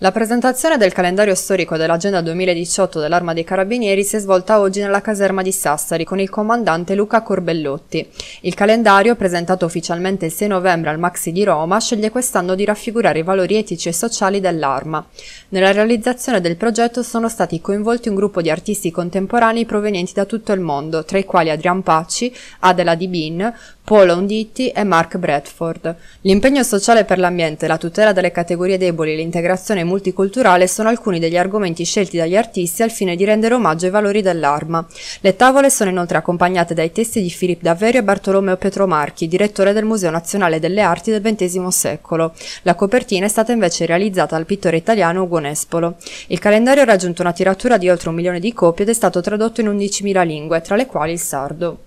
La presentazione del calendario storico dell'Agenda 2018 dell'Arma dei Carabinieri si è svolta oggi nella caserma di Sassari con il comandante Luca Corbellotti. Il calendario, presentato ufficialmente il 6 novembre al Maxi di Roma, sceglie quest'anno di raffigurare i valori etici e sociali dell'Arma. Nella realizzazione del progetto sono stati coinvolti un gruppo di artisti contemporanei provenienti da tutto il mondo, tra i quali Adrian Pacci, Adela Di Bin, Paolo Onditti e Mark Bradford. L'impegno sociale per l'ambiente, la tutela delle categorie deboli e l'integrazione multiculturale sono alcuni degli argomenti scelti dagli artisti al fine di rendere omaggio ai valori dell'arma. Le tavole sono inoltre accompagnate dai testi di Filippo Daverio e Bartolomeo Petromarchi, direttore del Museo Nazionale delle Arti del XX secolo. La copertina è stata invece realizzata dal pittore italiano Ugo Nespolo. Il calendario ha raggiunto una tiratura di oltre un milione di copie ed è stato tradotto in 11.000 lingue, tra le quali il sardo.